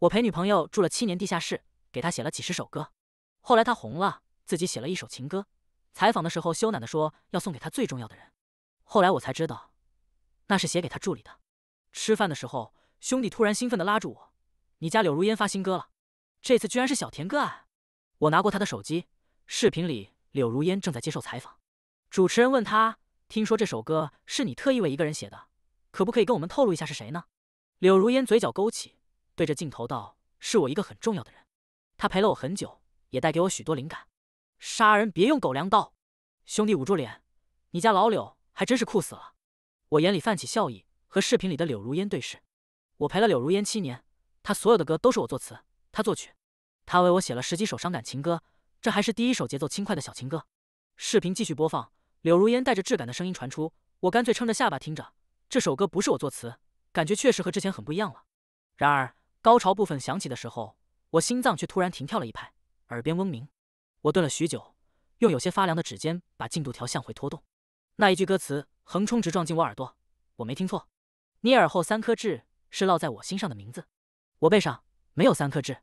我陪女朋友住了七年地下室，给她写了几十首歌。后来她红了，自己写了一首情歌。采访的时候羞赧地说要送给她最重要的人。后来我才知道，那是写给她助理的。吃饭的时候，兄弟突然兴奋地拉住我：“你家柳如烟发新歌了，这次居然是小甜歌啊！”我拿过他的手机，视频里柳如烟正在接受采访。主持人问他：“听说这首歌是你特意为一个人写的，可不可以跟我们透露一下是谁呢？”柳如烟嘴角勾起。对着镜头道：“是我一个很重要的人，他陪了我很久，也带给我许多灵感。杀人别用狗粮刀，兄弟捂住脸。你家老柳还真是酷死了。”我眼里泛起笑意，和视频里的柳如烟对视。我陪了柳如烟七年，他所有的歌都是我作词，他作曲，他为我写了十几首伤感情歌，这还是第一首节奏轻快的小情歌。视频继续播放，柳如烟带着质感的声音传出，我干脆撑着下巴听着。这首歌不是我作词，感觉确实和之前很不一样了。然而。高潮部分响起的时候，我心脏却突然停跳了一拍，耳边嗡鸣。我顿了许久，用有些发凉的指尖把进度条向回拖动。那一句歌词横冲直撞进我耳朵，我没听错。你耳后三颗痣是烙在我心上的名字，我背上没有三颗痣。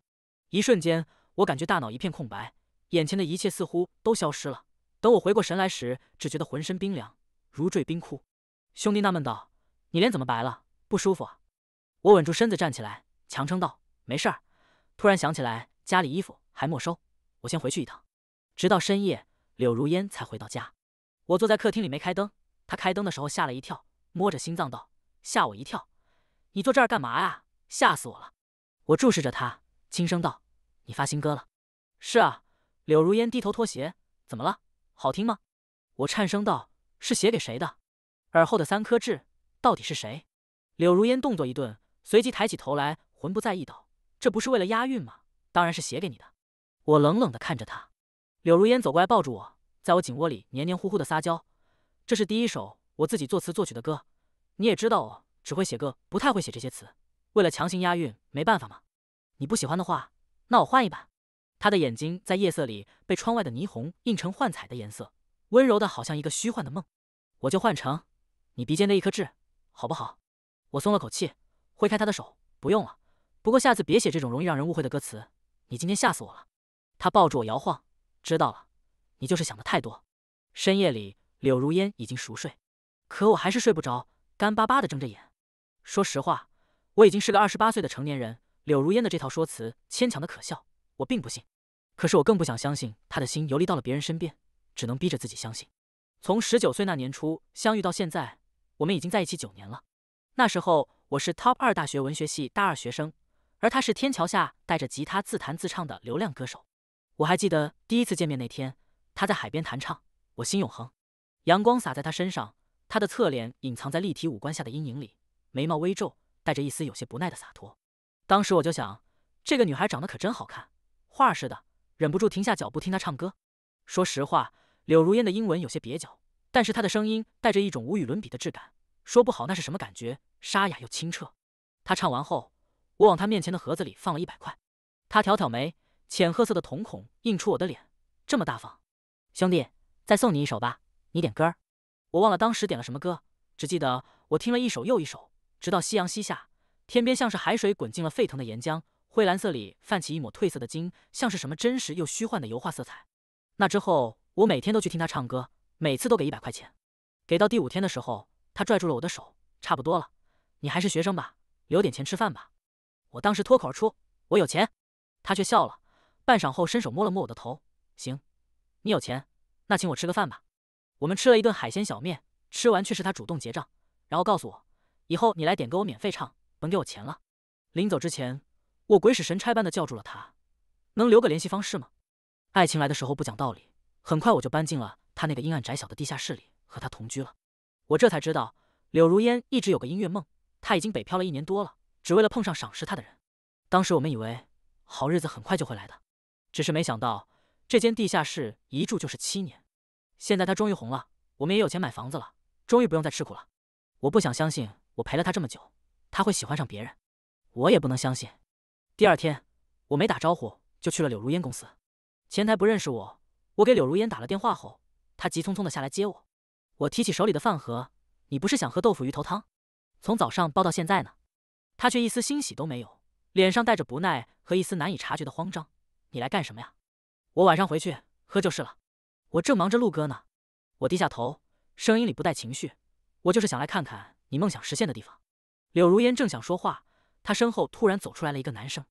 一瞬间，我感觉大脑一片空白，眼前的一切似乎都消失了。等我回过神来时，只觉得浑身冰凉，如坠冰窟。兄弟纳闷道：“你脸怎么白了？不舒服啊？”我稳住身子站起来。强撑道：“没事儿。”突然想起来家里衣服还没收，我先回去一趟。直到深夜，柳如烟才回到家。我坐在客厅里没开灯，她开灯的时候吓了一跳，摸着心脏道：“吓我一跳！你坐这儿干嘛呀？吓死我了！”我注视着她，轻声道：“你发新歌了？”“是啊。”柳如烟低头脱鞋，“怎么了？好听吗？”我颤声道：“是写给谁的？耳后的三颗痣，到底是谁？”柳如烟动作一顿，随即抬起头来。魂不在意道：“这不是为了押韵吗？当然是写给你的。”我冷冷的看着他。柳如烟走过来，抱住我，在我颈窝里黏黏糊糊的撒娇。这是第一首我自己作词作曲的歌，你也知道，我只会写歌，不太会写这些词。为了强行押韵，没办法嘛。你不喜欢的话，那我换一把。他的眼睛在夜色里被窗外的霓虹映成幻彩的颜色，温柔的好像一个虚幻的梦。我就换成你鼻尖的一颗痣，好不好？我松了口气，挥开他的手，不用了。不过下次别写这种容易让人误会的歌词，你今天吓死我了！他抱住我摇晃，知道了，你就是想的太多。深夜里，柳如烟已经熟睡，可我还是睡不着，干巴巴的睁着眼。说实话，我已经是个二十八岁的成年人，柳如烟的这套说辞牵强的可笑，我并不信。可是我更不想相信他的心游离到了别人身边，只能逼着自己相信。从十九岁那年初相遇到现在，我们已经在一起九年了。那时候我是 Top 二大学文学系大二学生。而他是天桥下带着吉他自弹自唱的流量歌手。我还记得第一次见面那天，他在海边弹唱《我心永恒》，阳光洒在他身上，他的侧脸隐藏在立体五官下的阴影里，眉毛微皱，带着一丝有些不耐的洒脱。当时我就想，这个女孩长得可真好看，画似的，忍不住停下脚步听她唱歌。说实话，柳如烟的英文有些蹩脚，但是她的声音带着一种无与伦比的质感，说不好那是什么感觉，沙哑又清澈。她唱完后。我往他面前的盒子里放了一百块，他挑挑眉，浅褐色的瞳孔映出我的脸，这么大方，兄弟，再送你一首吧，你点歌儿。我忘了当时点了什么歌，只记得我听了一首又一首，直到夕阳西下，天边像是海水滚进了沸腾的岩浆，灰蓝色里泛起一抹褪色的金，像是什么真实又虚幻的油画色彩。那之后，我每天都去听他唱歌，每次都给一百块钱，给到第五天的时候，他拽住了我的手，差不多了，你还是学生吧，留点钱吃饭吧。我当时脱口而出：“我有钱。”他却笑了，半晌后伸手摸了摸我的头：“行，你有钱，那请我吃个饭吧。”我们吃了一顿海鲜小面，吃完却是他主动结账，然后告诉我：“以后你来点歌，我免费唱，甭给我钱了。”临走之前，我鬼使神差般的叫住了他：“能留个联系方式吗？”爱情来的时候不讲道理，很快我就搬进了他那个阴暗窄小的地下室里，和他同居了。我这才知道，柳如烟一直有个音乐梦，她已经北漂了一年多了。只为了碰上赏识他的人，当时我们以为好日子很快就会来的，只是没想到这间地下室一住就是七年。现在他终于红了，我们也有钱买房子了，终于不用再吃苦了。我不想相信，我陪了他这么久，他会喜欢上别人，我也不能相信。第二天，我没打招呼就去了柳如烟公司，前台不认识我。我给柳如烟打了电话后，她急匆匆的下来接我。我提起手里的饭盒，你不是想喝豆腐鱼头汤，从早上煲到现在呢？他却一丝欣喜都没有，脸上带着不耐和一丝难以察觉的慌张。“你来干什么呀？”“我晚上回去喝就是了。”“我正忙着录歌呢。”我低下头，声音里不带情绪：“我就是想来看看你梦想实现的地方。”柳如烟正想说话，她身后突然走出来了一个男生。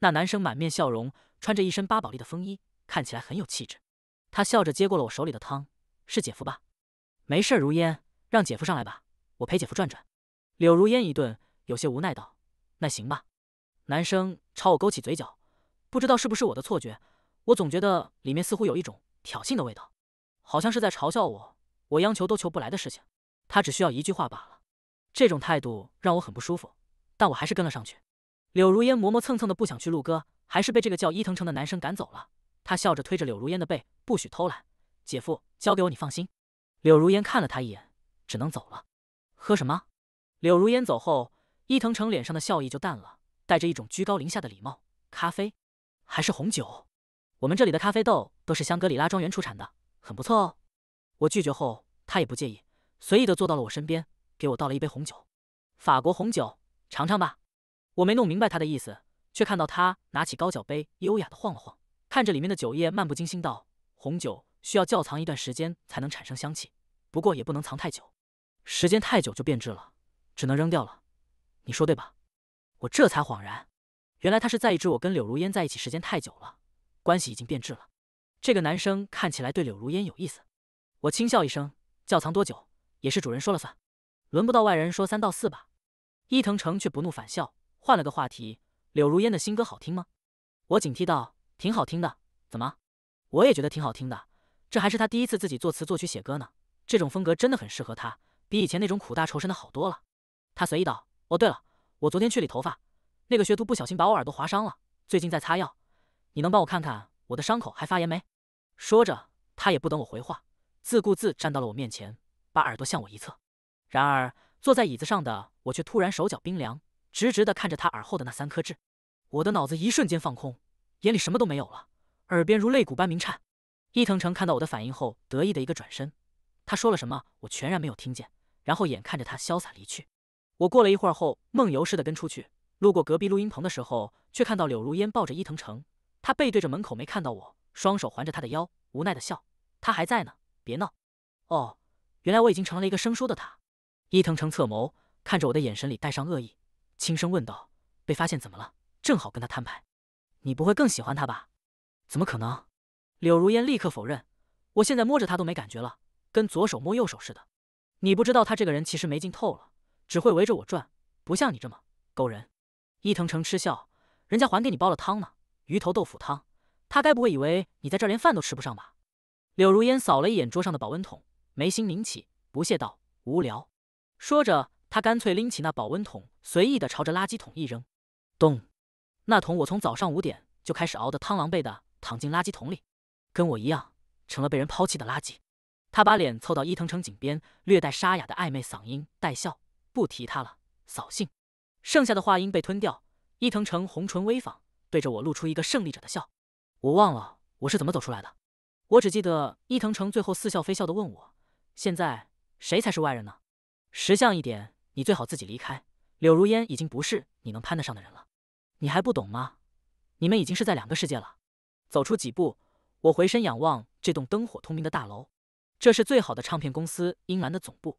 那男生满面笑容，穿着一身巴宝莉的风衣，看起来很有气质。他笑着接过了我手里的汤：“是姐夫吧？”“没事，如烟，让姐夫上来吧，我陪姐夫转转。”柳如烟一顿。有些无奈道：“那行吧。”男生朝我勾起嘴角，不知道是不是我的错觉，我总觉得里面似乎有一种挑衅的味道，好像是在嘲笑我，我央求都求不来的事情。他只需要一句话罢了。这种态度让我很不舒服，但我还是跟了上去。柳如烟磨磨蹭蹭的不想去录歌，还是被这个叫伊藤诚的男生赶走了。他笑着推着柳如烟的背，不许偷懒，姐夫交给我，你放心。柳如烟看了他一眼，只能走了。喝什么？柳如烟走后。伊藤城脸上的笑意就淡了，带着一种居高临下的礼貌。咖啡，还是红酒？我们这里的咖啡豆都是香格里拉庄园出产的，很不错哦。我拒绝后，他也不介意，随意的坐到了我身边，给我倒了一杯红酒。法国红酒，尝尝吧。我没弄明白他的意思，却看到他拿起高脚杯，优雅的晃了晃，看着里面的酒液，漫不经心道：“红酒需要窖藏一段时间才能产生香气，不过也不能藏太久，时间太久就变质了，只能扔掉了。”你说对吧？我这才恍然，原来他是在意我跟柳如烟在一起时间太久了，关系已经变质了。这个男生看起来对柳如烟有意思。我轻笑一声，窖藏多久也是主人说了算，轮不到外人说三道四吧。伊藤诚却不怒反笑，换了个话题：柳如烟的新歌好听吗？我警惕道：挺好听的。怎么？我也觉得挺好听的。这还是他第一次自己作词作曲写歌呢，这种风格真的很适合他，比以前那种苦大仇深的好多了。他随意道。哦，对了，我昨天去理头发，那个学徒不小心把我耳朵划伤了，最近在擦药，你能帮我看看我的伤口还发炎没？说着，他也不等我回话，自顾自站到了我面前，把耳朵向我一侧。然而，坐在椅子上的我却突然手脚冰凉，直直的看着他耳后的那三颗痣。我的脑子一瞬间放空，眼里什么都没有了，耳边如肋骨般鸣颤。伊藤诚看到我的反应后，得意的一个转身。他说了什么，我全然没有听见。然后眼看着他潇洒离去。我过了一会儿后，梦游似的跟出去。路过隔壁录音棚的时候，却看到柳如烟抱着伊藤城，他背对着门口，没看到我，双手环着他的腰，无奈的笑。他还在呢，别闹。哦，原来我已经成了一个生疏的他。伊藤城侧眸看着我的眼神里带上恶意，轻声问道：“被发现怎么了？正好跟他摊牌，你不会更喜欢他吧？”“怎么可能？”柳如烟立刻否认。我现在摸着他都没感觉了，跟左手摸右手似的。你不知道他这个人其实没劲透了。只会围着我转，不像你这么狗人。伊藤诚嗤笑，人家还给你煲了汤呢，鱼头豆腐汤。他该不会以为你在这儿连饭都吃不上吧？柳如烟扫了一眼桌上的保温桶，眉心拧起，不屑道：“无聊。”说着，他干脆拎起那保温桶，随意的朝着垃圾桶一扔。咚！那桶我从早上五点就开始熬的汤，狼狈的躺进垃圾桶里，跟我一样成了被人抛弃的垃圾。他把脸凑到伊藤城颈边，略带沙哑的暧昧嗓音带笑。不提他了，扫兴。剩下的话音被吞掉，伊藤城红唇微仿，对着我露出一个胜利者的笑。我忘了我是怎么走出来的，我只记得伊藤城最后似笑非笑地问我：现在谁才是外人呢？识相一点，你最好自己离开。柳如烟已经不是你能攀得上的人了，你还不懂吗？你们已经是在两个世界了。走出几步，我回身仰望这栋灯火通明的大楼，这是最好的唱片公司英兰的总部。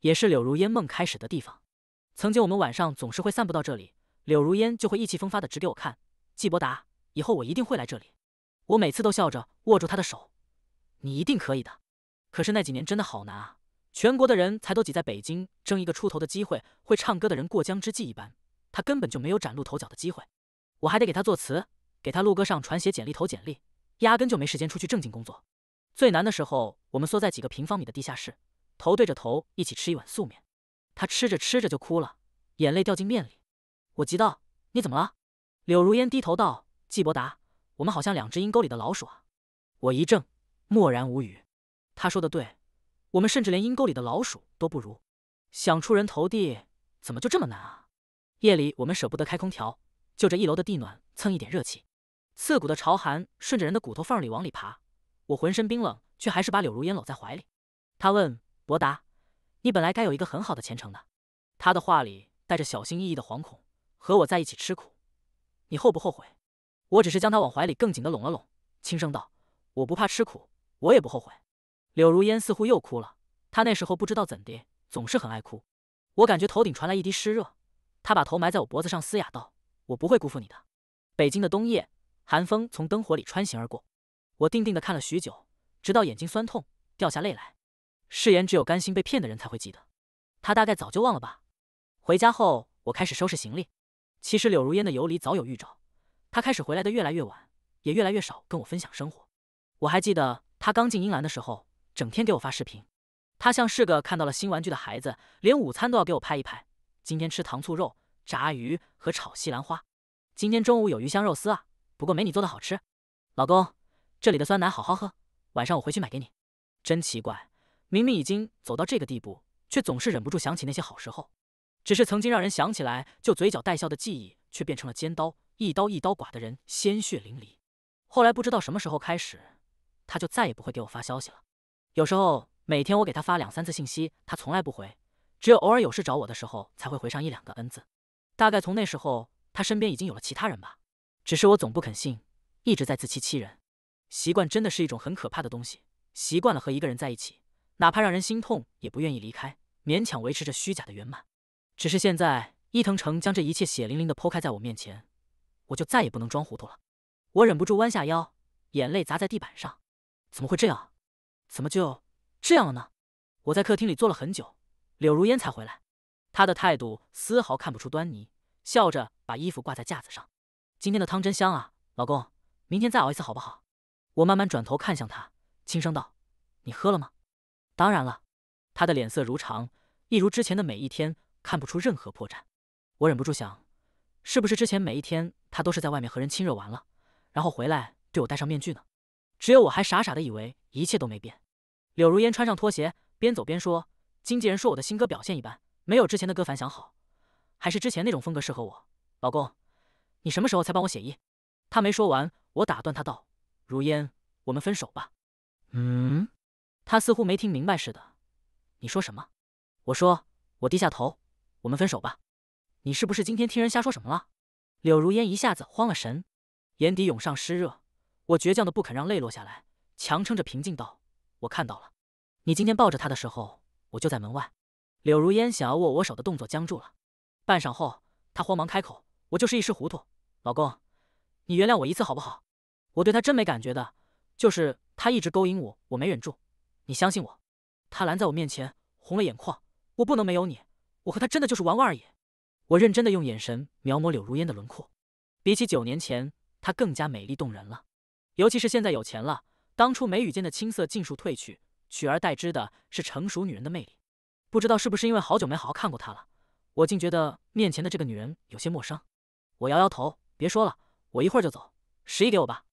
也是柳如烟梦开始的地方。曾经我们晚上总是会散步到这里，柳如烟就会意气风发的指给我看：“季伯达，以后我一定会来这里。”我每次都笑着握住他的手：“你一定可以的。”可是那几年真的好难啊！全国的人才都挤在北京争一个出头的机会，会唱歌的人过江之计一般，他根本就没有崭露头角的机会。我还得给他作词，给他录歌，上传写简历投简历，压根就没时间出去正经工作。最难的时候，我们缩在几个平方米的地下室。头对着头一起吃一碗素面，他吃着吃着就哭了，眼泪掉进面里。我急道：“你怎么了？”柳如烟低头道：“季伯达，我们好像两只阴沟里的老鼠啊。”我一怔，默然无语。他说的对，我们甚至连阴沟里的老鼠都不如。想出人头地，怎么就这么难啊？夜里我们舍不得开空调，就着一楼的地暖蹭一点热气。刺骨的潮寒顺着人的骨头缝里往里爬，我浑身冰冷，却还是把柳如烟搂在怀里。他问。博达，你本来该有一个很好的前程的。他的话里带着小心翼翼的惶恐，和我在一起吃苦，你后不后悔？我只是将他往怀里更紧的拢了拢，轻声道：“我不怕吃苦，我也不后悔。”柳如烟似乎又哭了，她那时候不知道怎的，总是很爱哭。我感觉头顶传来一滴湿热，她把头埋在我脖子上，嘶哑道：“我不会辜负你的。”北京的冬夜，寒风从灯火里穿行而过，我定定的看了许久，直到眼睛酸痛，掉下泪来。誓言只有甘心被骗的人才会记得，他大概早就忘了吧。回家后，我开始收拾行李。其实柳如烟的游离早有预兆，他开始回来的越来越晚，也越来越少跟我分享生活。我还记得他刚进英兰的时候，整天给我发视频，他像是个看到了新玩具的孩子，连午餐都要给我拍一拍。今天吃糖醋肉、炸鱼和炒西兰花。今天中午有鱼香肉丝啊，不过没你做的好吃。老公，这里的酸奶好好喝，晚上我回去买给你。真奇怪。明明已经走到这个地步，却总是忍不住想起那些好时候。只是曾经让人想起来就嘴角带笑的记忆，却变成了尖刀，一刀一刀剐的人鲜血淋漓。后来不知道什么时候开始，他就再也不会给我发消息了。有时候每天我给他发两三次信息，他从来不回，只有偶尔有事找我的时候才会回上一两个恩字。大概从那时候，他身边已经有了其他人吧。只是我总不肯信，一直在自欺欺人。习惯真的是一种很可怕的东西，习惯了和一个人在一起。哪怕让人心痛，也不愿意离开，勉强维持着虚假的圆满。只是现在，伊藤诚将这一切血淋淋的剖开在我面前，我就再也不能装糊涂了。我忍不住弯下腰，眼泪砸在地板上。怎么会这样？怎么就这样了呢？我在客厅里坐了很久，柳如烟才回来。她的态度丝毫看不出端倪，笑着把衣服挂在架子上。今天的汤真香啊，老公，明天再熬一次好不好？我慢慢转头看向她，轻声道：“你喝了吗？”当然了，他的脸色如常，一如之前的每一天，看不出任何破绽。我忍不住想，是不是之前每一天他都是在外面和人亲热完了，然后回来对我戴上面具呢？只有我还傻傻的以为一切都没变。柳如烟穿上拖鞋，边走边说：“经纪人说我的新歌表现一般，没有之前的歌反响好，还是之前那种风格适合我。”老公，你什么时候才帮我写意？他没说完，我打断他道：“如烟，我们分手吧。”嗯。他似乎没听明白似的，你说什么？我说，我低下头，我们分手吧。你是不是今天听人瞎说什么了？柳如烟一下子慌了神，眼底涌上湿热。我倔强的不肯让泪落下来，强撑着平静道：“我看到了，你今天抱着他的时候，我就在门外。”柳如烟想要握我手的动作僵住了，半晌后，她慌忙开口：“我就是一时糊涂，老公，你原谅我一次好不好？我对他真没感觉的，就是他一直勾引我，我没忍住。”你相信我，他拦在我面前，红了眼眶。我不能没有你，我和他真的就是玩玩而已。我认真的用眼神描摹柳如烟的轮廓，比起九年前，她更加美丽动人了。尤其是现在有钱了，当初眉宇间的青涩尽数褪去，取而代之的是成熟女人的魅力。不知道是不是因为好久没好好看过她了，我竟觉得面前的这个女人有些陌生。我摇摇头，别说了，我一会儿就走。十一给我吧，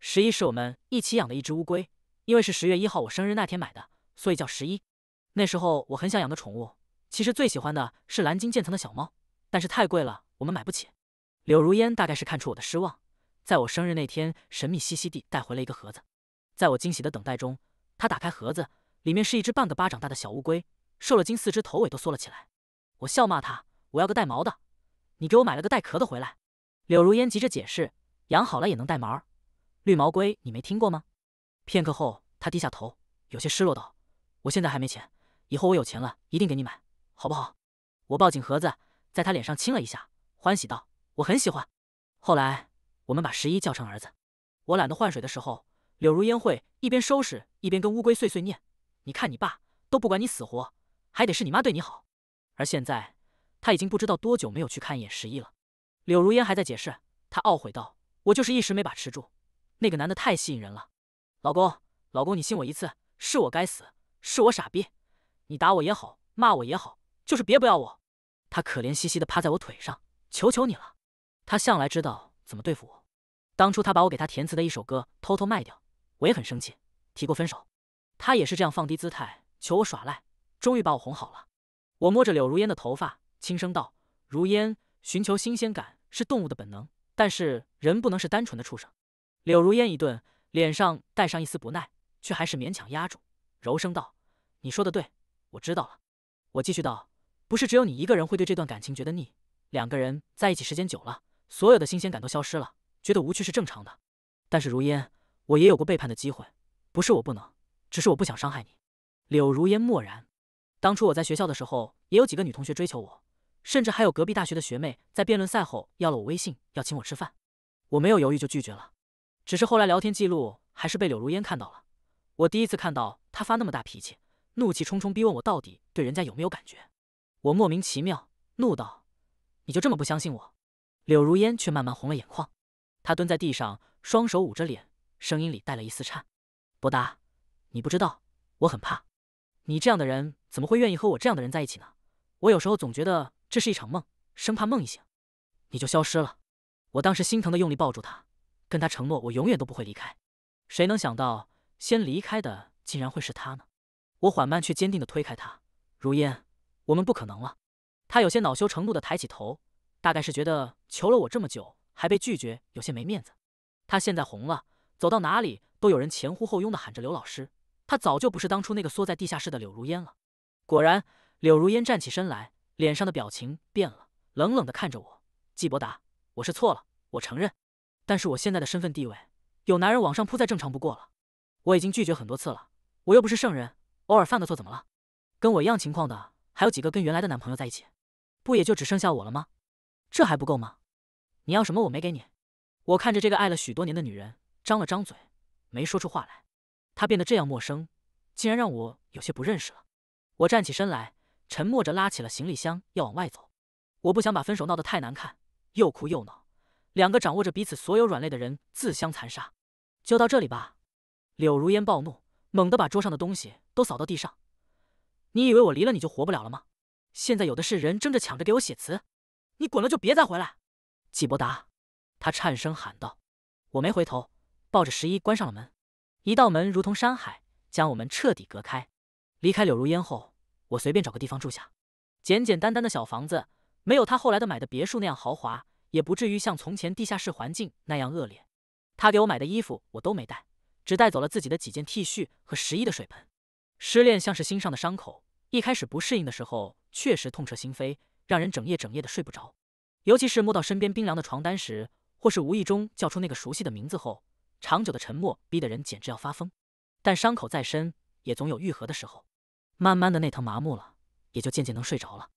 十一是我们一起养的一只乌龟。因为是十月一号我生日那天买的，所以叫十一。那时候我很想养的宠物，其实最喜欢的是蓝金渐层的小猫，但是太贵了，我们买不起。柳如烟大概是看出我的失望，在我生日那天神秘兮兮地带回了一个盒子。在我惊喜的等待中，他打开盒子，里面是一只半个巴掌大的小乌龟，瘦了惊，四只头尾都缩了起来。我笑骂他：“我要个带毛的，你给我买了个带壳的回来。”柳如烟急着解释：“养好了也能带毛，绿毛龟你没听过吗？”片刻后，他低下头，有些失落道：“我现在还没钱，以后我有钱了，一定给你买，好不好？”我抱紧盒子，在他脸上亲了一下，欢喜道：“我很喜欢。”后来，我们把十一叫成儿子。我懒得换水的时候，柳如烟会一边收拾一边跟乌龟碎碎念：“你看你爸都不管你死活，还得是你妈对你好。”而现在，他已经不知道多久没有去看一眼十一了。柳如烟还在解释，他懊悔道：“我就是一时没把持住，那个男的太吸引人了。”老公，老公，你信我一次，是我该死，是我傻逼，你打我也好，骂我也好，就是别不要我。他可怜兮兮的趴在我腿上，求求你了。他向来知道怎么对付我，当初他把我给他填词的一首歌偷偷卖掉，我也很生气，提过分手。他也是这样放低姿态求我耍赖，终于把我哄好了。我摸着柳如烟的头发，轻声道：“如烟，寻求新鲜感是动物的本能，但是人不能是单纯的畜生。”柳如烟一顿。脸上带上一丝不耐，却还是勉强压住，柔声道：“你说的对，我知道了。”我继续道：“不是只有你一个人会对这段感情觉得腻，两个人在一起时间久了，所有的新鲜感都消失了，觉得无趣是正常的。但是如烟，我也有过背叛的机会，不是我不能，只是我不想伤害你。”柳如烟默然。当初我在学校的时候，也有几个女同学追求我，甚至还有隔壁大学的学妹在辩论赛后要了我微信，要请我吃饭，我没有犹豫就拒绝了。只是后来聊天记录还是被柳如烟看到了。我第一次看到他发那么大脾气，怒气冲冲逼问我到底对人家有没有感觉。我莫名其妙，怒道：“你就这么不相信我？”柳如烟却慢慢红了眼眶，她蹲在地上，双手捂着脸，声音里带了一丝颤：“博达，你不知道，我很怕。你这样的人怎么会愿意和我这样的人在一起呢？我有时候总觉得这是一场梦，生怕梦一醒，你就消失了。”我当时心疼的用力抱住他。跟他承诺，我永远都不会离开。谁能想到，先离开的竟然会是他呢？我缓慢却坚定地推开他。如烟，我们不可能了。他有些恼羞成怒地抬起头，大概是觉得求了我这么久还被拒绝，有些没面子。他现在红了，走到哪里都有人前呼后拥地喊着“刘老师”。他早就不是当初那个缩在地下室的柳如烟了。果然，柳如烟站起身来，脸上的表情变了，冷冷地看着我。季伯达，我是错了，我承认。但是我现在的身份地位，有男人往上扑再正常不过了。我已经拒绝很多次了，我又不是圣人，偶尔犯个错怎么了？跟我一样情况的还有几个跟原来的男朋友在一起，不也就只剩下我了吗？这还不够吗？你要什么我没给你？我看着这个爱了许多年的女人，张了张嘴，没说出话来。她变得这样陌生，竟然让我有些不认识了。我站起身来，沉默着拉起了行李箱要往外走。我不想把分手闹得太难看，又哭又闹。两个掌握着彼此所有软肋的人自相残杀，就到这里吧。柳如烟暴怒，猛地把桌上的东西都扫到地上。你以为我离了你就活不了了吗？现在有的是人争着抢着给我写词，你滚了就别再回来。季伯达，他颤声喊道。我没回头，抱着十一关上了门。一道门如同山海，将我们彻底隔开。离开柳如烟后，我随便找个地方住下。简简单单的小房子，没有他后来的买的别墅那样豪华。也不至于像从前地下室环境那样恶劣。他给我买的衣服我都没带，只带走了自己的几件 T 恤和十一的水盆。失恋像是心上的伤口，一开始不适应的时候确实痛彻心扉，让人整夜整夜的睡不着。尤其是摸到身边冰凉的床单时，或是无意中叫出那个熟悉的名字后，长久的沉默逼得人简直要发疯。但伤口再深，也总有愈合的时候。慢慢的，那疼麻木了，也就渐渐能睡着了。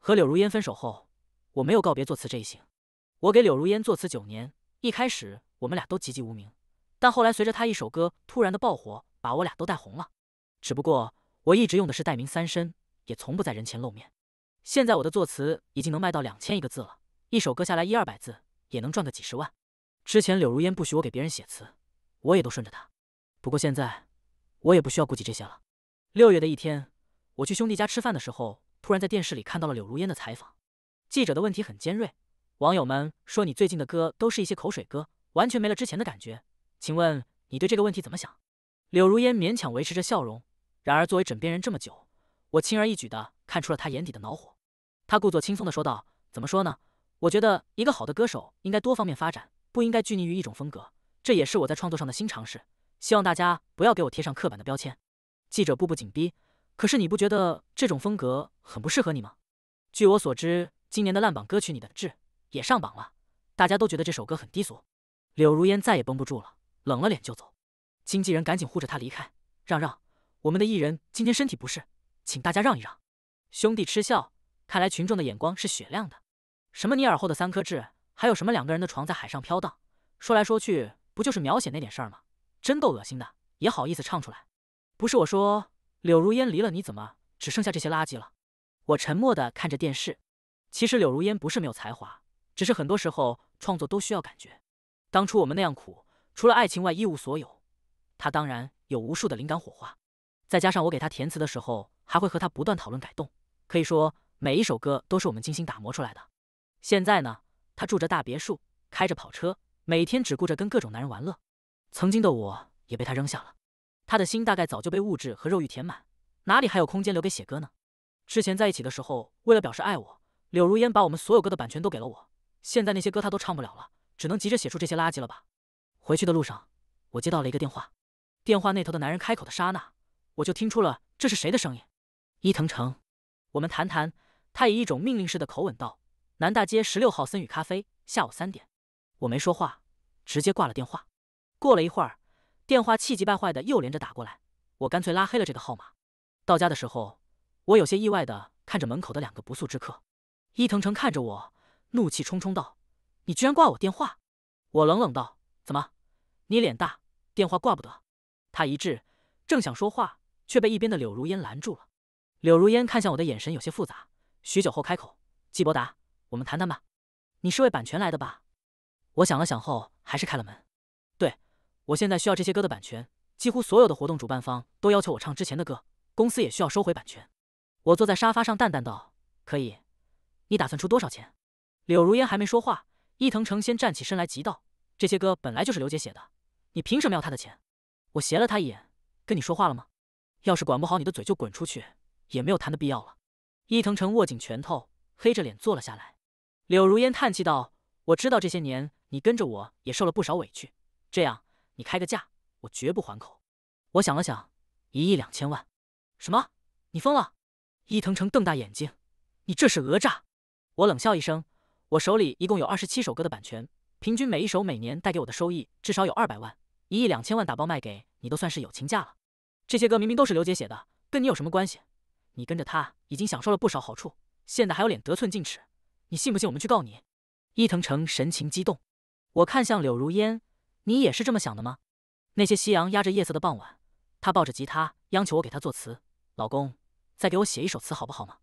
和柳如烟分手后，我没有告别作词这一行。我给柳如烟作词九年，一开始我们俩都籍籍无名，但后来随着她一首歌突然的爆火，把我俩都带红了。只不过我一直用的是代名三申，也从不在人前露面。现在我的作词已经能卖到两千一个字了，一首歌下来一二百字也能赚个几十万。之前柳如烟不许我给别人写词，我也都顺着他。不过现在我也不需要顾及这些了。六月的一天，我去兄弟家吃饭的时候，突然在电视里看到了柳如烟的采访，记者的问题很尖锐。网友们说你最近的歌都是一些口水歌，完全没了之前的感觉。请问你对这个问题怎么想？柳如烟勉强维持着笑容，然而作为枕边人这么久，我轻而易举地看出了他眼底的恼火。他故作轻松地说道：“怎么说呢？我觉得一个好的歌手应该多方面发展，不应该拘泥于一种风格。这也是我在创作上的新尝试。希望大家不要给我贴上刻板的标签。”记者步步紧逼，可是你不觉得这种风格很不适合你吗？据我所知，今年的烂榜歌曲你的志》。也上榜了，大家都觉得这首歌很低俗。柳如烟再也绷不住了，冷了脸就走。经纪人赶紧护着她离开，让让，我们的艺人今天身体不适，请大家让一让。兄弟嗤笑，看来群众的眼光是雪亮的。什么你耳后的三颗痣，还有什么两个人的床在海上飘荡，说来说去不就是描写那点事儿吗？真够恶心的，也好意思唱出来。不是我说，柳如烟离了你，怎么只剩下这些垃圾了？我沉默的看着电视。其实柳如烟不是没有才华。只是很多时候创作都需要感觉。当初我们那样苦，除了爱情外一无所有。他当然有无数的灵感火花，再加上我给他填词的时候，还会和他不断讨论改动。可以说每一首歌都是我们精心打磨出来的。现在呢，他住着大别墅，开着跑车，每天只顾着跟各种男人玩乐。曾经的我也被他扔下了，他的心大概早就被物质和肉欲填满，哪里还有空间留给写歌呢？之前在一起的时候，为了表示爱我，柳如烟把我们所有歌的版权都给了我。现在那些歌他都唱不了了，只能急着写出这些垃圾了吧？回去的路上，我接到了一个电话。电话那头的男人开口的刹那，我就听出了这是谁的声音。伊藤诚，我们谈谈。他以一种命令式的口吻道：“南大街十六号森宇咖啡，下午三点。”我没说话，直接挂了电话。过了一会儿，电话气急败坏的又连着打过来，我干脆拉黑了这个号码。到家的时候，我有些意外的看着门口的两个不速之客。伊藤诚看着我。怒气冲冲道：“你居然挂我电话！”我冷冷道：“怎么？你脸大，电话挂不得？”他一滞，正想说话，却被一边的柳如烟拦住了。柳如烟看向我的眼神有些复杂，许久后开口：“季伯达，我们谈谈吧。你是为版权来的吧？”我想了想后，还是开了门。对，我现在需要这些歌的版权，几乎所有的活动主办方都要求我唱之前的歌，公司也需要收回版权。我坐在沙发上，淡淡道：“可以。你打算出多少钱？”柳如烟还没说话，伊藤诚先站起身来，急道：“这些歌本来就是刘姐写的，你凭什么要她的钱？”我斜了他一眼，跟你说话了吗？要是管不好你的嘴，就滚出去，也没有谈的必要了。伊藤诚握紧拳头，黑着脸坐了下来。柳如烟叹气道：“我知道这些年你跟着我也受了不少委屈，这样，你开个价，我绝不还口。”我想了想，一亿两千万。什么？你疯了？伊藤诚瞪大眼睛：“你这是讹诈！”我冷笑一声。我手里一共有二十七首歌的版权，平均每一首每年带给我的收益至少有二百万，一亿两千万打包卖给你都算是友情价了。这些歌明明都是刘杰写的，跟你有什么关系？你跟着他已经享受了不少好处，现在还有脸得寸进尺？你信不信我们去告你？伊藤诚神情激动。我看向柳如烟，你也是这么想的吗？那些夕阳压着夜色的傍晚，他抱着吉他央求我给他作词，老公，再给我写一首词好不好吗？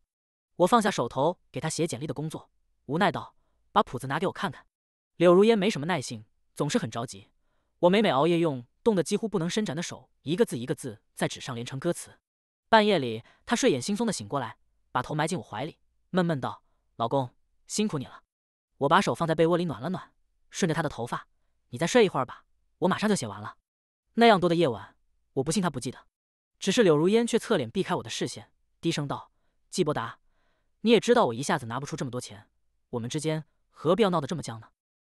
我放下手头给他写简历的工作。无奈道：“把谱子拿给我看看。”柳如烟没什么耐性，总是很着急。我每每熬夜用冻得几乎不能伸展的手，一个字一个字在纸上连成歌词。半夜里，她睡眼惺忪的醒过来，把头埋进我怀里，闷闷道：“老公，辛苦你了。”我把手放在被窝里暖了暖，顺着她的头发：“你再睡一会儿吧，我马上就写完了。”那样多的夜晚，我不信她不记得。只是柳如烟却侧脸避开我的视线，低声道：“季伯达，你也知道我一下子拿不出这么多钱。”我们之间何必要闹得这么僵呢？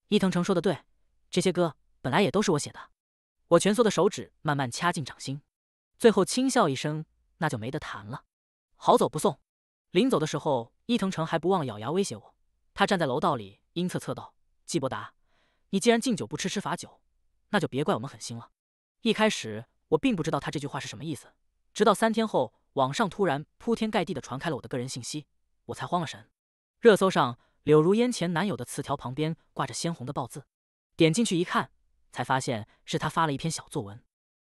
伊藤诚说的对，这些歌本来也都是我写的。我蜷缩的手指慢慢掐进掌心，最后轻笑一声，那就没得谈了。好走不送。临走的时候，伊藤诚还不忘咬牙威胁我。他站在楼道里，阴恻恻道：“纪伯达，你既然敬酒不吃吃罚酒，那就别怪我们狠心了。”一开始我并不知道他这句话是什么意思，直到三天后，网上突然铺天盖地的传开了我的个人信息，我才慌了神。热搜上。柳如烟前男友的词条旁边挂着鲜红的爆字，点进去一看，才发现是他发了一篇小作文，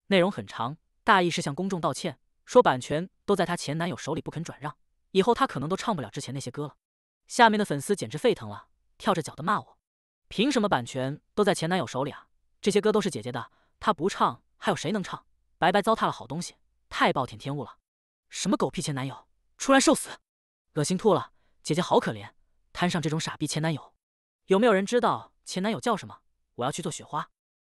内容很长，大意是向公众道歉，说版权都在他前男友手里不肯转让，以后他可能都唱不了之前那些歌了。下面的粉丝简直沸腾了，跳着脚的骂我：凭什么版权都在前男友手里啊？这些歌都是姐姐的，她不唱还有谁能唱？白白糟蹋了好东西，太暴殄天物了！什么狗屁前男友，出来受死！恶心吐了，姐姐好可怜。摊上这种傻逼前男友，有没有人知道前男友叫什么？我要去做雪花。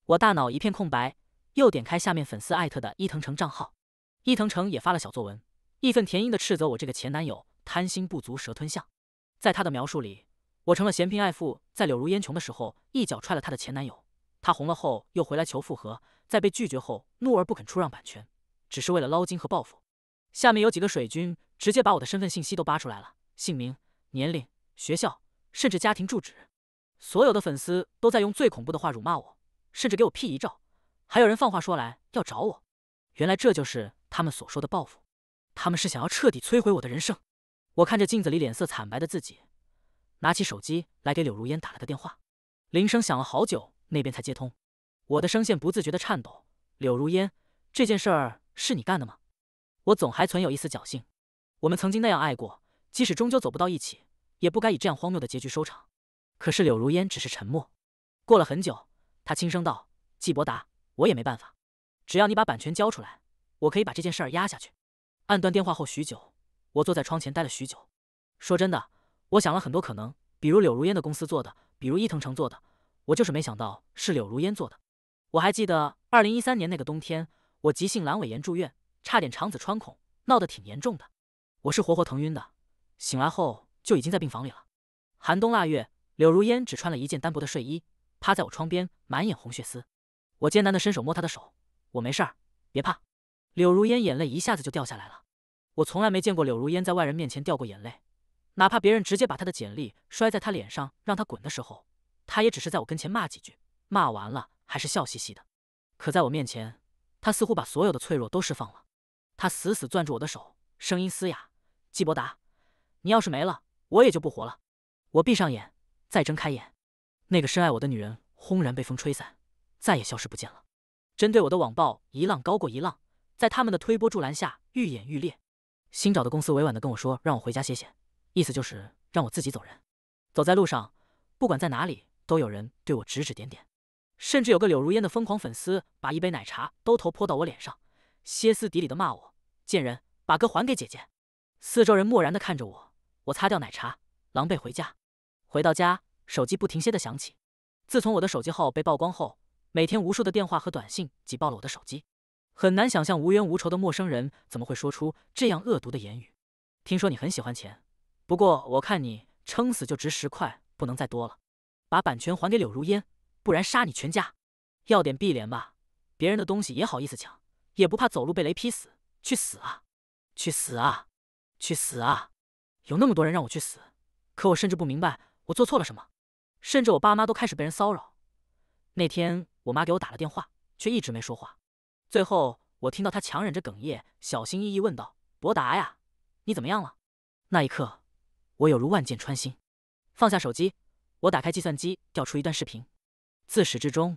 我大脑一片空白，又点开下面粉丝艾特的伊藤城账号，伊藤城也发了小作文，义愤填膺地斥责我这个前男友贪心不足蛇吞象。在他的描述里，我成了嫌贫爱富，在柳如烟穷的时候一脚踹了他的前男友，他红了后又回来求复合，在被拒绝后怒而不肯出让版权，只是为了捞金和报复。下面有几个水军直接把我的身份信息都扒出来了，姓名、年龄。学校，甚至家庭住址，所有的粉丝都在用最恐怖的话辱骂我，甚至给我 P 遗照，还有人放话说来要找我。原来这就是他们所说的报复，他们是想要彻底摧毁我的人生。我看着镜子里脸色惨白的自己，拿起手机来给柳如烟打了个电话。铃声响了好久，那边才接通。我的声线不自觉的颤抖。柳如烟，这件事儿是你干的吗？我总还存有一丝侥幸。我们曾经那样爱过，即使终究走不到一起。也不该以这样荒谬的结局收场。可是柳如烟只是沉默。过了很久，她轻声道：“季伯达，我也没办法。只要你把版权交出来，我可以把这件事压下去。”按断电话后许久，我坐在窗前待了许久。说真的，我想了很多可能，比如柳如烟的公司做的，比如伊藤城做的，我就是没想到是柳如烟做的。我还记得二零一三年那个冬天，我急性阑尾炎住院，差点肠子穿孔，闹得挺严重的。我是活活疼晕的，醒来后。就已经在病房里了。寒冬腊月，柳如烟只穿了一件单薄的睡衣，趴在我窗边，满眼红血丝。我艰难的伸手摸她的手，我没事儿，别怕。柳如烟眼泪一下子就掉下来了。我从来没见过柳如烟在外人面前掉过眼泪，哪怕别人直接把她的简历摔在她脸上，让她滚的时候，她也只是在我跟前骂几句，骂完了还是笑嘻嘻的。可在我面前，她似乎把所有的脆弱都释放了。她死死攥住我的手，声音嘶哑：“季伯达，你要是没了……”我也就不活了。我闭上眼，再睁开眼，那个深爱我的女人轰然被风吹散，再也消失不见了。针对我的网暴一浪高过一浪，在他们的推波助澜下愈演愈烈。新找的公司委婉的跟我说让我回家歇歇，意思就是让我自己走人。走在路上，不管在哪里都有人对我指指点点，甚至有个柳如烟的疯狂粉丝把一杯奶茶兜头泼到我脸上，歇斯底里的骂我贱人，把歌还给姐姐。四周人漠然的看着我。我擦掉奶茶，狼狈回家。回到家，手机不停歇的响起。自从我的手机号被曝光后，每天无数的电话和短信挤爆了我的手机。很难想象无冤无仇的陌生人怎么会说出这样恶毒的言语。听说你很喜欢钱，不过我看你撑死就值十块，不能再多了。把版权还给柳如烟，不然杀你全家。要点碧莲吧，别人的东西也好意思抢，也不怕走路被雷劈死？去死啊！去死啊！去死啊！有那么多人让我去死，可我甚至不明白我做错了什么，甚至我爸妈都开始被人骚扰。那天我妈给我打了电话，却一直没说话。最后我听到她强忍着哽咽，小心翼翼问道：“伯达呀，你怎么样了？”那一刻，我有如万箭穿心。放下手机，我打开计算机，调出一段视频。自始至终，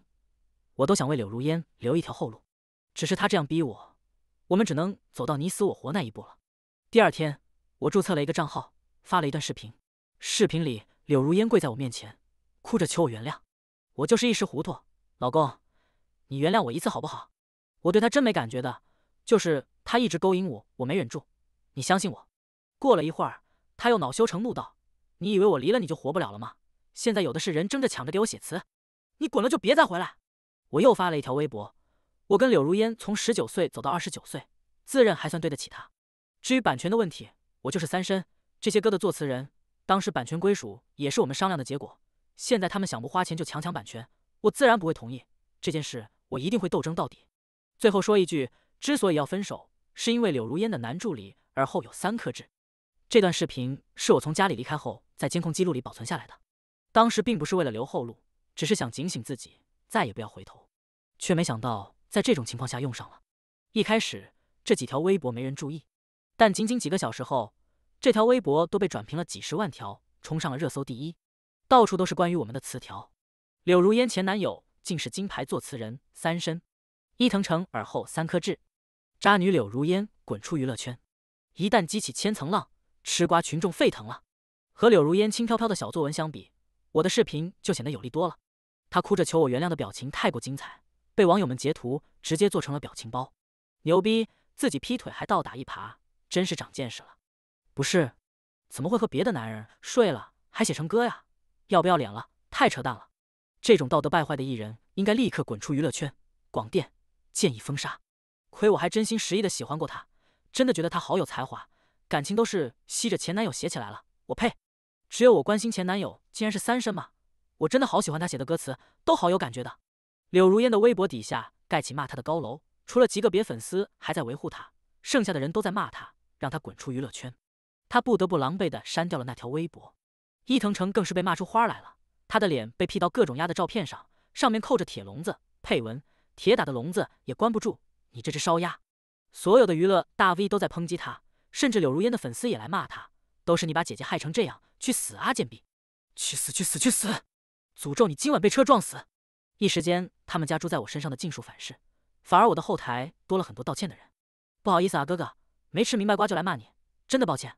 我都想为柳如烟留一条后路，只是她这样逼我，我们只能走到你死我活那一步了。第二天。我注册了一个账号，发了一段视频。视频里，柳如烟跪在我面前，哭着求我原谅。我就是一时糊涂，老公，你原谅我一次好不好？我对他真没感觉的，就是他一直勾引我，我没忍住。你相信我。过了一会儿，他又恼羞成怒道：“你以为我离了你就活不了了吗？现在有的是人争着抢着给我写词，你滚了就别再回来。”我又发了一条微博：我跟柳如烟从十九岁走到二十九岁，自认还算对得起他。至于版权的问题。我就是三生这些歌的作词人，当时版权归属也是我们商量的结果。现在他们想不花钱就强抢版权，我自然不会同意。这件事我一定会斗争到底。最后说一句，之所以要分手，是因为柳如烟的男助理而后有三颗痣。这段视频是我从家里离开后在监控记录里保存下来的，当时并不是为了留后路，只是想警醒自己再也不要回头，却没想到在这种情况下用上了。一开始这几条微博没人注意。但仅仅几个小时后，这条微博都被转评了几十万条，冲上了热搜第一，到处都是关于我们的词条。柳如烟前男友竟是金牌作词人三申，伊藤诚耳后三颗痣，渣女柳如烟滚出娱乐圈。一旦激起千层浪，吃瓜群众沸腾了。和柳如烟轻飘飘的小作文相比，我的视频就显得有力多了。她哭着求我原谅的表情太过精彩，被网友们截图直接做成了表情包。牛逼，自己劈腿还倒打一耙。真是长见识了，不是？怎么会和别的男人睡了还写成歌呀？要不要脸了？太扯淡了！这种道德败坏的艺人应该立刻滚出娱乐圈，广电建议封杀。亏我还真心实意的喜欢过他，真的觉得他好有才华，感情都是吸着前男友写起来了。我呸！只有我关心前男友，竟然是三生吗？我真的好喜欢他写的歌词，都好有感觉的。柳如烟的微博底下盖起骂他的高楼，除了极个别粉丝还在维护他，剩下的人都在骂他。让他滚出娱乐圈，他不得不狼狈的删掉了那条微博。伊藤城更是被骂出花来了，他的脸被 P 到各种鸭的照片上，上面扣着铁笼子，配文“铁打的笼子也关不住你这只烧鸭”。所有的娱乐大 V 都在抨击他，甚至柳如烟的粉丝也来骂他，都是你把姐姐害成这样，去死啊贱婢！去死去死去死！诅咒你今晚被车撞死！一时间，他们家住在我身上的尽数反噬，反而我的后台多了很多道歉的人。不好意思啊，哥哥。没吃明白瓜就来骂你，真的抱歉。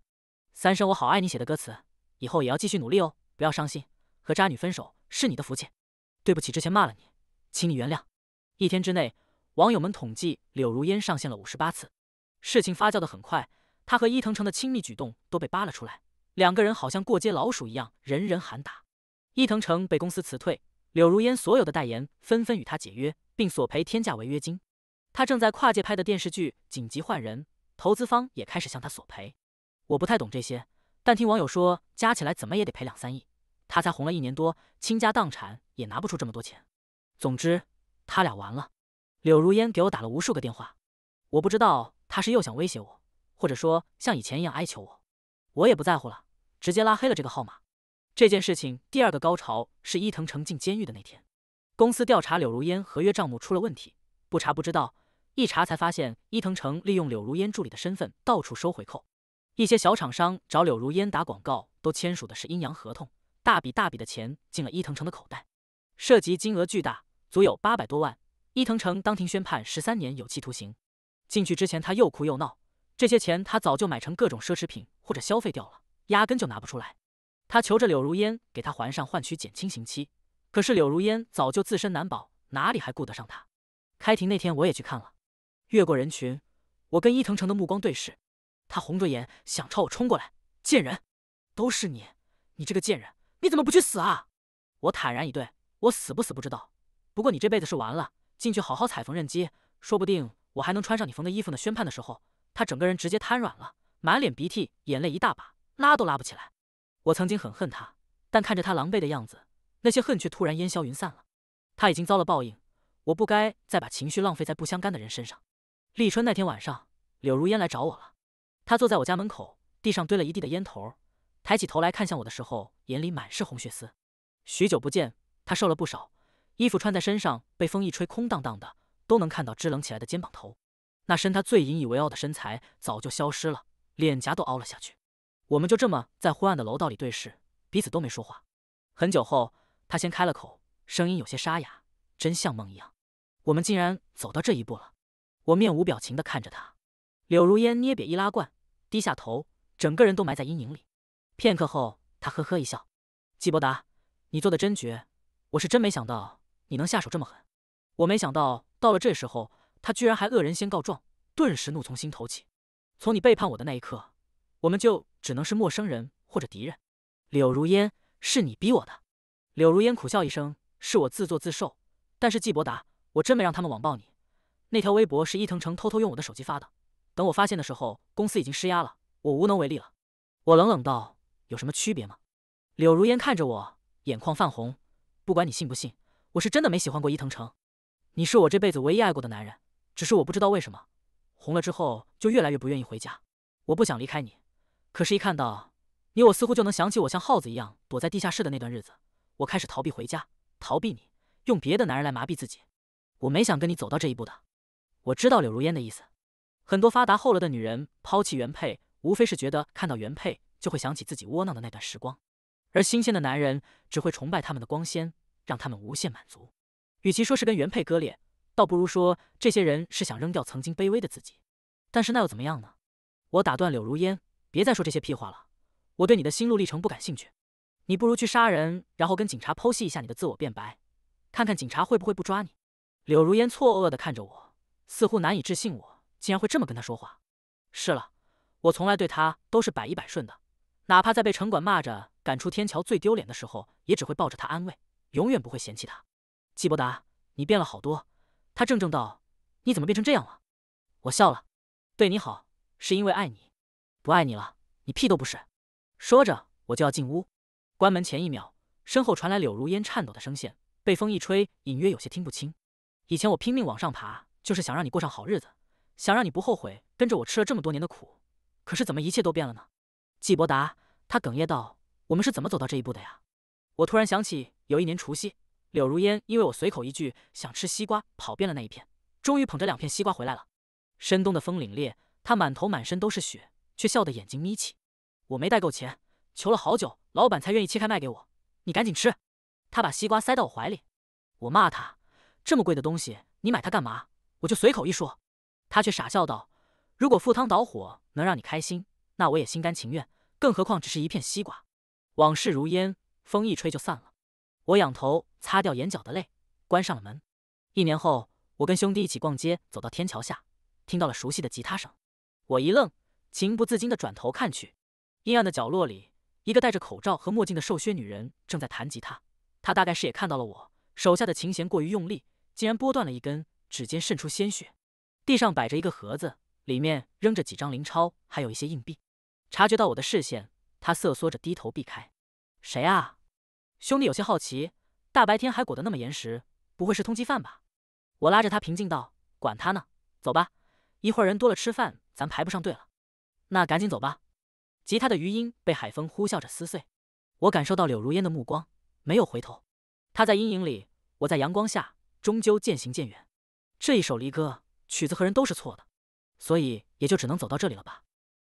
三生，我好爱你写的歌词，以后也要继续努力哦。不要伤心，和渣女分手是你的福气。对不起，之前骂了你，请你原谅。一天之内，网友们统计柳如烟上线了五十八次。事情发酵的很快，她和伊藤城的亲密举动都被扒了出来，两个人好像过街老鼠一样，人人喊打。伊藤城被公司辞退，柳如烟所有的代言纷纷与他解约，并索赔天价违约金。他正在跨界拍的电视剧紧急换人。投资方也开始向他索赔，我不太懂这些，但听网友说，加起来怎么也得赔两三亿。他才红了一年多，倾家荡产也拿不出这么多钱。总之，他俩完了。柳如烟给我打了无数个电话，我不知道他是又想威胁我，或者说像以前一样哀求我。我也不在乎了，直接拉黑了这个号码。这件事情第二个高潮是伊藤诚进监狱的那天，公司调查柳如烟合约账目出了问题，不查不知道。一查才发现，伊藤城利用柳如烟助理的身份到处收回扣，一些小厂商找柳如烟打广告都签署的是阴阳合同，大笔大笔的钱进了伊藤城的口袋，涉及金额巨大，足有八百多万。伊藤城当庭宣判十三年有期徒刑。进去之前他又哭又闹，这些钱他早就买成各种奢侈品或者消费掉了，压根就拿不出来。他求着柳如烟给他还上，换取减轻刑期，可是柳如烟早就自身难保，哪里还顾得上他？开庭那天我也去看了。越过人群，我跟伊藤城的目光对视，他红着眼想朝我冲过来。贱人，都是你，你这个贱人，你怎么不去死啊？我坦然以对，我死不死不知道，不过你这辈子是完了。进去好好踩缝纫机，说不定我还能穿上你缝的衣服呢。宣判的时候，他整个人直接瘫软了，满脸鼻涕，眼泪一大把，拉都拉不起来。我曾经很恨他，但看着他狼狈的样子，那些恨却突然烟消云散了。他已经遭了报应，我不该再把情绪浪费在不相干的人身上。立春那天晚上，柳如烟来找我了。她坐在我家门口，地上堆了一地的烟头。抬起头来看向我的时候，眼里满是红血丝。许久不见，她瘦了不少，衣服穿在身上被风一吹，空荡荡的都能看到支棱起来的肩膀头。那身她最引以为傲的身材早就消失了，脸颊都凹了下去。我们就这么在昏暗的楼道里对视，彼此都没说话。很久后，她先开了口，声音有些沙哑：“真像梦一样，我们竟然走到这一步了。”我面无表情地看着他，柳如烟捏瘪易拉罐，低下头，整个人都埋在阴影里。片刻后，他呵呵一笑：“季伯达，你做的真绝，我是真没想到你能下手这么狠。”我没想到到了这时候，他居然还恶人先告状，顿时怒从心头起。从你背叛我的那一刻，我们就只能是陌生人或者敌人。柳如烟，是你逼我的。柳如烟苦笑一声：“是我自作自受。”但是季伯达，我真没让他们网暴你。那条微博是伊藤诚偷偷用我的手机发的。等我发现的时候，公司已经施压了，我无能为力了。我冷冷道：“有什么区别吗？”柳如烟看着我，眼眶泛红。不管你信不信，我是真的没喜欢过伊藤诚。你是我这辈子唯一爱过的男人。只是我不知道为什么，红了之后就越来越不愿意回家。我不想离开你，可是，一看到你，我似乎就能想起我像耗子一样躲在地下室的那段日子。我开始逃避回家，逃避你，用别的男人来麻痹自己。我没想跟你走到这一步的。我知道柳如烟的意思，很多发达后了的女人抛弃原配，无非是觉得看到原配就会想起自己窝囊的那段时光，而新鲜的男人只会崇拜他们的光鲜，让他们无限满足。与其说是跟原配割裂，倒不如说这些人是想扔掉曾经卑微的自己。但是那又怎么样呢？我打断柳如烟，别再说这些屁话了。我对你的心路历程不感兴趣，你不如去杀人，然后跟警察剖析一下你的自我辩白，看看警察会不会不抓你。柳如烟错愕的看着我。似乎难以置信，我竟然会这么跟他说话。是了，我从来对他都是百依百顺的，哪怕在被城管骂着赶出天桥最丢脸的时候，也只会抱着他安慰，永远不会嫌弃他。季伯达，你变了好多。他怔怔道：“你怎么变成这样了？”我笑了：“对你好是因为爱你，不爱你了，你屁都不是。”说着，我就要进屋，关门前一秒，身后传来柳如烟颤抖的声线，被风一吹，隐约有些听不清。以前我拼命往上爬。就是想让你过上好日子，想让你不后悔跟着我吃了这么多年的苦。可是怎么一切都变了呢？季伯达，他哽咽道：“我们是怎么走到这一步的呀？”我突然想起有一年除夕，柳如烟因为我随口一句想吃西瓜，跑遍了那一片，终于捧着两片西瓜回来了。深冬的风凛冽，他满头满身都是雪，却笑得眼睛眯起。我没带够钱，求了好久，老板才愿意切开卖给我。你赶紧吃。他把西瓜塞到我怀里，我骂他：“这么贵的东西，你买它干嘛？”我就随口一说，他却傻笑道：“如果赴汤蹈火能让你开心，那我也心甘情愿。更何况只是一片西瓜。”往事如烟，风一吹就散了。我仰头擦掉眼角的泪，关上了门。一年后，我跟兄弟一起逛街，走到天桥下，听到了熟悉的吉他声。我一愣，情不自禁的转头看去。阴暗的角落里，一个戴着口罩和墨镜的瘦削女人正在弹吉他。她大概是也看到了我，手下的琴弦过于用力，竟然拨断了一根。指尖渗出鲜血，地上摆着一个盒子，里面扔着几张零钞，还有一些硬币。察觉到我的视线，他瑟缩着低头避开。谁啊？兄弟有些好奇，大白天还裹得那么严实，不会是通缉犯吧？我拉着他平静道：“管他呢，走吧，一会儿人多了吃饭，咱排不上队了。”那赶紧走吧。吉他的余音被海风呼啸着撕碎，我感受到柳如烟的目光，没有回头。他在阴影里，我在阳光下，终究渐行渐远。这一首离歌，曲子和人都是错的，所以也就只能走到这里了吧。